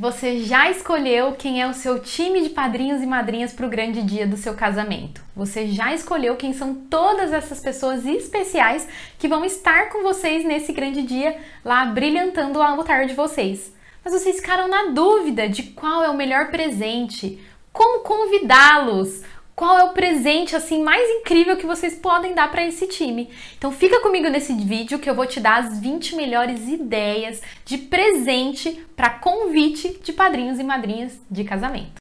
Você já escolheu quem é o seu time de padrinhos e madrinhas para o grande dia do seu casamento. Você já escolheu quem são todas essas pessoas especiais que vão estar com vocês nesse grande dia, lá brilhantando o altar de vocês. Mas vocês ficaram na dúvida de qual é o melhor presente, como convidá-los, qual é o presente assim mais incrível que vocês podem dar para esse time. Então fica comigo nesse vídeo que eu vou te dar as 20 melhores ideias de presente para convite de padrinhos e madrinhas de casamento.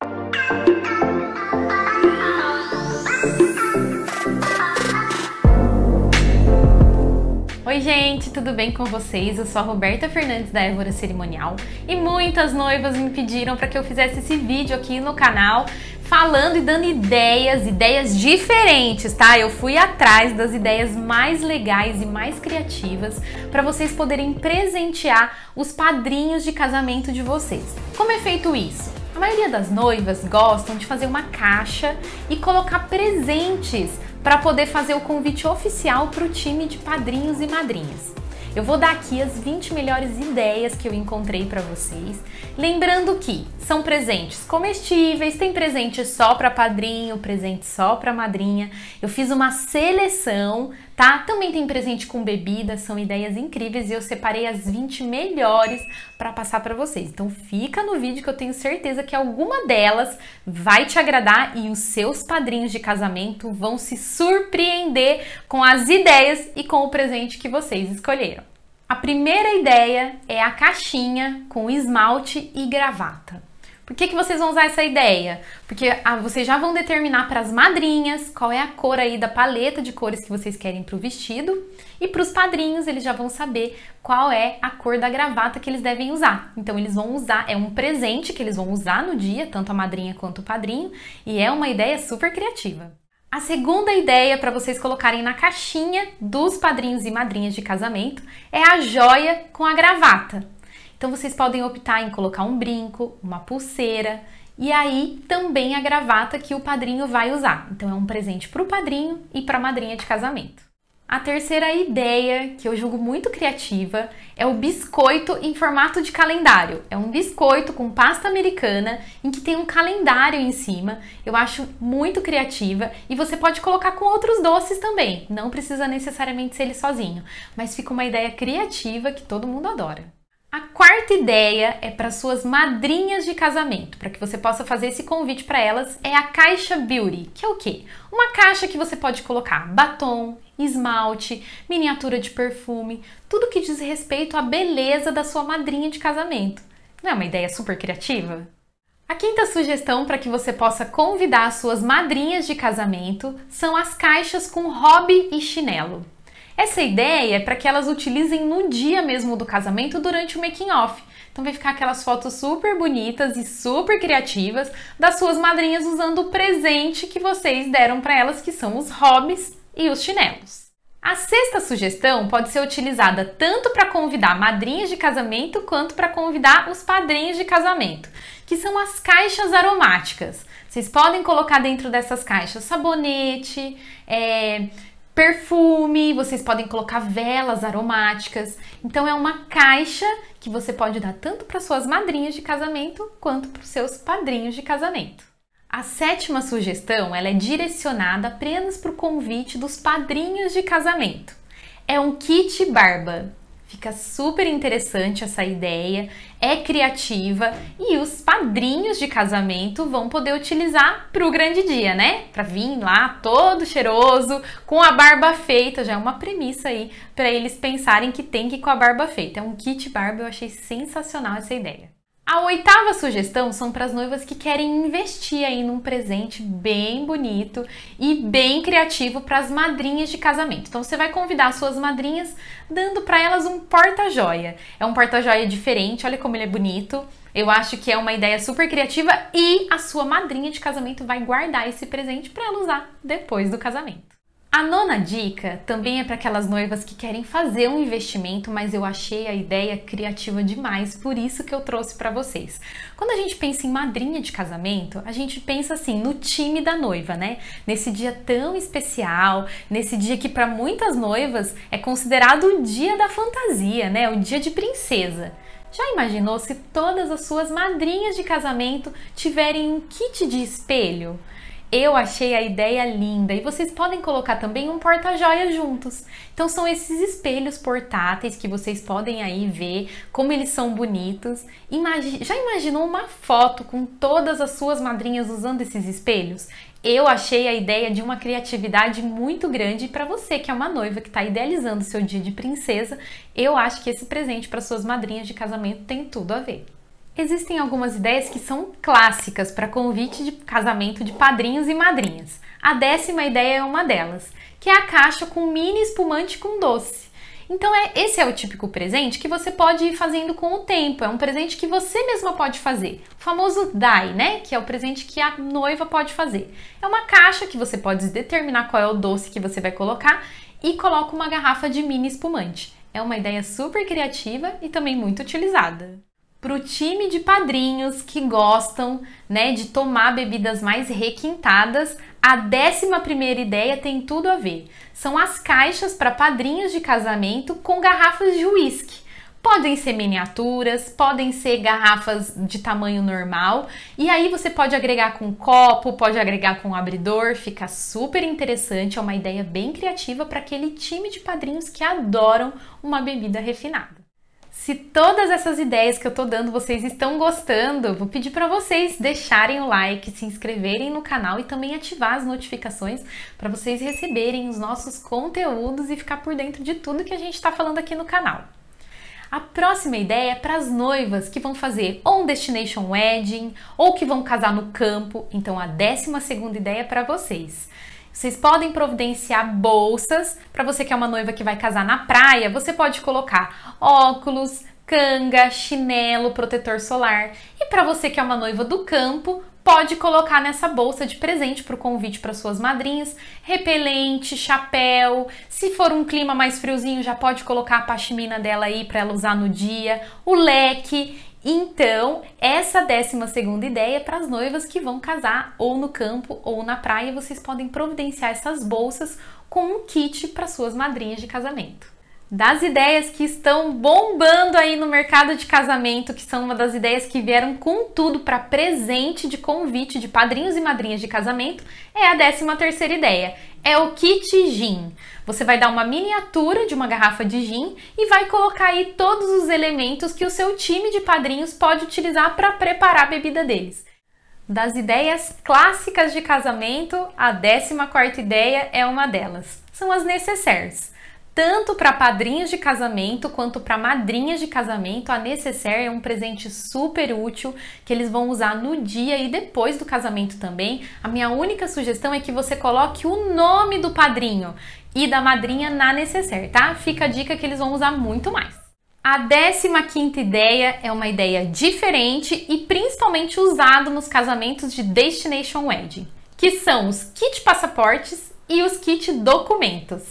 Oi, gente, tudo bem com vocês? Eu sou a Roberta Fernandes da Évora Cerimonial e muitas noivas me pediram para que eu fizesse esse vídeo aqui no canal falando e dando ideias, ideias diferentes, tá? Eu fui atrás das ideias mais legais e mais criativas para vocês poderem presentear os padrinhos de casamento de vocês. Como é feito isso? A maioria das noivas gostam de fazer uma caixa e colocar presentes para poder fazer o convite oficial para o time de padrinhos e madrinhas. Eu vou dar aqui as 20 melhores ideias que eu encontrei para vocês. Lembrando que são presentes comestíveis, tem presente só para padrinho, presente só para madrinha. Eu fiz uma seleção tá? Também tem presente com bebida, são ideias incríveis e eu separei as 20 melhores para passar para vocês. Então fica no vídeo que eu tenho certeza que alguma delas vai te agradar e os seus padrinhos de casamento vão se surpreender com as ideias e com o presente que vocês escolheram. A primeira ideia é a caixinha com esmalte e gravata. Por que, que vocês vão usar essa ideia? Porque ah, vocês já vão determinar para as madrinhas qual é a cor aí da paleta de cores que vocês querem para o vestido e para os padrinhos eles já vão saber qual é a cor da gravata que eles devem usar. Então eles vão usar, é um presente que eles vão usar no dia, tanto a madrinha quanto o padrinho, e é uma ideia super criativa. A segunda ideia para vocês colocarem na caixinha dos padrinhos e madrinhas de casamento é a joia com a gravata. Então vocês podem optar em colocar um brinco, uma pulseira e aí também a gravata que o padrinho vai usar. Então é um presente para o padrinho e para a madrinha de casamento. A terceira ideia, que eu julgo muito criativa, é o biscoito em formato de calendário. É um biscoito com pasta americana em que tem um calendário em cima. Eu acho muito criativa e você pode colocar com outros doces também. Não precisa necessariamente ser ele sozinho, mas fica uma ideia criativa que todo mundo adora. A quarta ideia é para suas madrinhas de casamento, para que você possa fazer esse convite para elas, é a caixa beauty, que é o quê? Uma caixa que você pode colocar batom, esmalte, miniatura de perfume, tudo que diz respeito à beleza da sua madrinha de casamento. Não é uma ideia super criativa? A quinta sugestão para que você possa convidar suas madrinhas de casamento são as caixas com hobby e chinelo. Essa ideia é para que elas utilizem no dia mesmo do casamento durante o making off. Então vai ficar aquelas fotos super bonitas e super criativas das suas madrinhas usando o presente que vocês deram para elas, que são os hobbies e os chinelos. A sexta sugestão pode ser utilizada tanto para convidar madrinhas de casamento quanto para convidar os padrinhos de casamento, que são as caixas aromáticas. Vocês podem colocar dentro dessas caixas sabonete, é, perfume, vocês podem colocar velas aromáticas. Então é uma caixa que você pode dar tanto para suas madrinhas de casamento quanto para os seus padrinhos de casamento. A sétima sugestão, ela é direcionada apenas para o convite dos padrinhos de casamento. É um kit barba. Fica super interessante essa ideia, é criativa e os padrinhos de casamento vão poder utilizar para o grande dia, né? Para vir lá todo cheiroso, com a barba feita, já é uma premissa aí para eles pensarem que tem que ir com a barba feita. É um kit barba, eu achei sensacional essa ideia. A oitava sugestão são para as noivas que querem investir aí num presente bem bonito e bem criativo para as madrinhas de casamento. Então você vai convidar suas madrinhas dando para elas um porta-joia. É um porta-joia diferente, olha como ele é bonito. Eu acho que é uma ideia super criativa e a sua madrinha de casamento vai guardar esse presente para ela usar depois do casamento. A nona dica também é para aquelas noivas que querem fazer um investimento, mas eu achei a ideia criativa demais, por isso que eu trouxe para vocês. Quando a gente pensa em madrinha de casamento, a gente pensa assim no time da noiva, né? Nesse dia tão especial, nesse dia que para muitas noivas é considerado o dia da fantasia, né? O dia de princesa. Já imaginou se todas as suas madrinhas de casamento tiverem um kit de espelho? Eu achei a ideia linda e vocês podem colocar também um porta-joia juntos. Então são esses espelhos portáteis que vocês podem aí ver como eles são bonitos. Imagin... Já imaginou uma foto com todas as suas madrinhas usando esses espelhos? Eu achei a ideia de uma criatividade muito grande para você que é uma noiva que está idealizando seu dia de princesa. Eu acho que esse presente para suas madrinhas de casamento tem tudo a ver. Existem algumas ideias que são clássicas para convite de casamento de padrinhos e madrinhas. A décima ideia é uma delas, que é a caixa com mini espumante com doce. Então, é, esse é o típico presente que você pode ir fazendo com o tempo. É um presente que você mesma pode fazer. O famoso DAI, né? Que é o presente que a noiva pode fazer. É uma caixa que você pode determinar qual é o doce que você vai colocar e coloca uma garrafa de mini espumante. É uma ideia super criativa e também muito utilizada para o time de padrinhos que gostam né, de tomar bebidas mais requintadas, a décima primeira ideia tem tudo a ver. São as caixas para padrinhos de casamento com garrafas de uísque. Podem ser miniaturas, podem ser garrafas de tamanho normal, e aí você pode agregar com copo, pode agregar com abridor, fica super interessante, é uma ideia bem criativa para aquele time de padrinhos que adoram uma bebida refinada. Se todas essas ideias que eu tô dando vocês estão gostando, vou pedir para vocês deixarem o like, se inscreverem no canal e também ativar as notificações para vocês receberem os nossos conteúdos e ficar por dentro de tudo que a gente está falando aqui no canal. A próxima ideia é para as noivas que vão fazer ou um destination wedding ou que vão casar no campo. Então a décima segunda ideia é para vocês. Vocês podem providenciar bolsas para você que é uma noiva que vai casar na praia, você pode colocar óculos, canga, chinelo, protetor solar. E para você que é uma noiva do campo, pode colocar nessa bolsa de presente para o convite para suas madrinhas, repelente, chapéu. Se for um clima mais friozinho, já pode colocar a pashmina dela aí para ela usar no dia, o leque. Então, essa décima segunda ideia é para as noivas que vão casar ou no campo ou na praia, vocês podem providenciar essas bolsas com um kit para suas madrinhas de casamento. Das ideias que estão bombando aí no mercado de casamento, que são uma das ideias que vieram com tudo para presente de convite de padrinhos e madrinhas de casamento, é a décima terceira ideia. É o kit gin. Você vai dar uma miniatura de uma garrafa de gin e vai colocar aí todos os elementos que o seu time de padrinhos pode utilizar para preparar a bebida deles. Das ideias clássicas de casamento, a 14 ideia é uma delas. São as necessaires. Tanto para padrinhos de casamento quanto para madrinhas de casamento, a necessaire é um presente super útil que eles vão usar no dia e depois do casamento também. A minha única sugestão é que você coloque o nome do padrinho e da madrinha na necessaire, tá? Fica a dica que eles vão usar muito mais. A 15 quinta ideia é uma ideia diferente e principalmente usada nos casamentos de destination wedding, que são os kit passaportes e os kit documentos.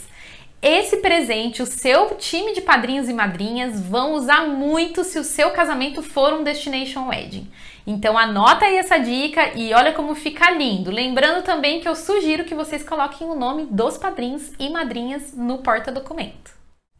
Esse presente o seu time de padrinhos e madrinhas vão usar muito se o seu casamento for um destination wedding. Então anota aí essa dica e olha como fica lindo. Lembrando também que eu sugiro que vocês coloquem o nome dos padrinhos e madrinhas no porta-documento.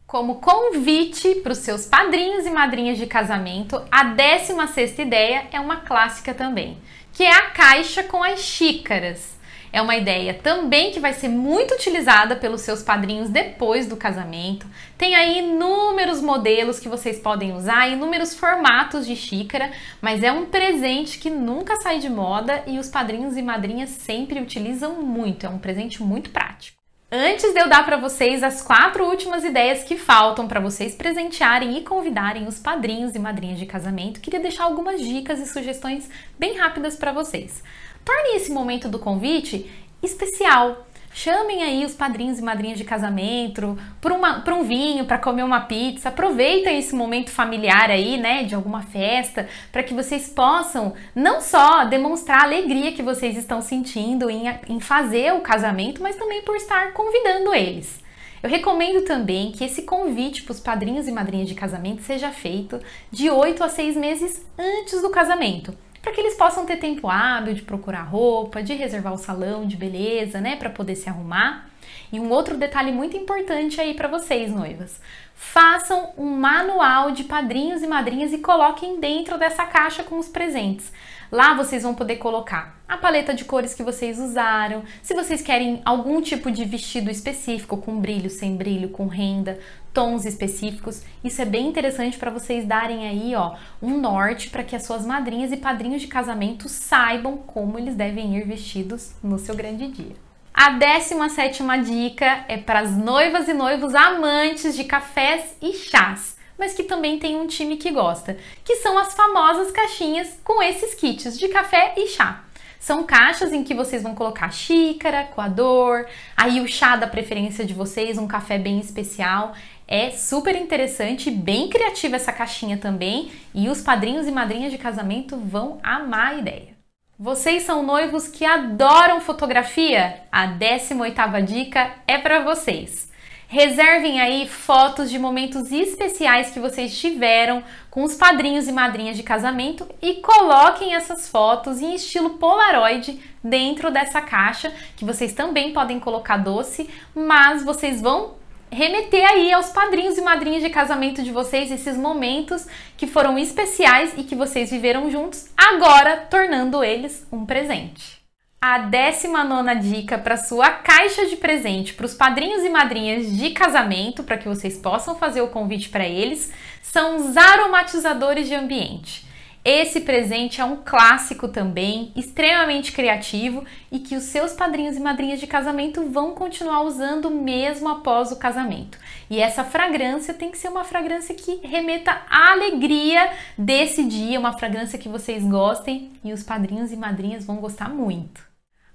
Como convite para os seus padrinhos e madrinhas de casamento, a 16 sexta ideia é uma clássica também, que é a caixa com as xícaras. É uma ideia também que vai ser muito utilizada pelos seus padrinhos depois do casamento. Tem aí inúmeros modelos que vocês podem usar, inúmeros formatos de xícara, mas é um presente que nunca sai de moda e os padrinhos e madrinhas sempre utilizam muito. É um presente muito prático. Antes de eu dar para vocês as quatro últimas ideias que faltam para vocês presentearem e convidarem os padrinhos e madrinhas de casamento, queria deixar algumas dicas e sugestões bem rápidas para vocês. Torne esse momento do convite especial. Chamem aí os padrinhos e madrinhas de casamento para um vinho, para comer uma pizza. Aproveitem esse momento familiar aí, né, de alguma festa, para que vocês possam não só demonstrar a alegria que vocês estão sentindo em, em fazer o casamento, mas também por estar convidando eles. Eu recomendo também que esse convite para os padrinhos e madrinhas de casamento seja feito de 8 a 6 meses antes do casamento para que eles possam ter tempo hábil de procurar roupa, de reservar o salão de beleza, né, para poder se arrumar. E um outro detalhe muito importante aí para vocês, noivas. Façam um manual de padrinhos e madrinhas e coloquem dentro dessa caixa com os presentes. Lá vocês vão poder colocar a paleta de cores que vocês usaram, se vocês querem algum tipo de vestido específico, com brilho, sem brilho, com renda, tons específicos. Isso é bem interessante para vocês darem aí, ó, um norte para que as suas madrinhas e padrinhos de casamento saibam como eles devem ir vestidos no seu grande dia. A 17 dica é para as noivas e noivos amantes de cafés e chás, mas que também tem um time que gosta, que são as famosas caixinhas com esses kits de café e chá. São caixas em que vocês vão colocar xícara, coador, aí o chá da preferência de vocês, um café bem especial. É super interessante, bem criativa essa caixinha também, e os padrinhos e madrinhas de casamento vão amar a ideia. Vocês são noivos que adoram fotografia? A 18ª dica é para vocês. Reservem aí fotos de momentos especiais que vocês tiveram com os padrinhos e madrinhas de casamento e coloquem essas fotos em estilo Polaroid dentro dessa caixa, que vocês também podem colocar doce, mas vocês vão remeter aí aos padrinhos e madrinhas de casamento de vocês, esses momentos que foram especiais e que vocês viveram juntos, agora tornando eles um presente. A 19 dica para sua caixa de presente para os padrinhos e madrinhas de casamento, para que vocês possam fazer o convite para eles, são os aromatizadores de ambiente. Esse presente é um clássico também, extremamente criativo e que os seus padrinhos e madrinhas de casamento vão continuar usando mesmo após o casamento. E essa fragrância tem que ser uma fragrância que remeta à alegria desse dia, uma fragrância que vocês gostem e os padrinhos e madrinhas vão gostar muito.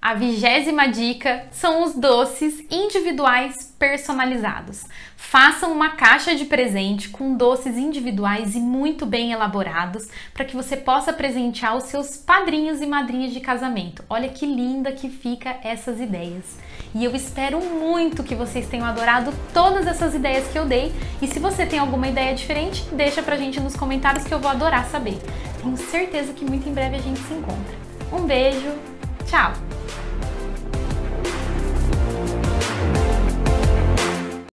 A vigésima dica são os doces individuais personalizados. Façam uma caixa de presente com doces individuais e muito bem elaborados para que você possa presentear os seus padrinhos e madrinhas de casamento. Olha que linda que fica essas ideias. E eu espero muito que vocês tenham adorado todas essas ideias que eu dei. E se você tem alguma ideia diferente, deixa pra gente nos comentários que eu vou adorar saber. Tenho certeza que muito em breve a gente se encontra. Um beijo, tchau!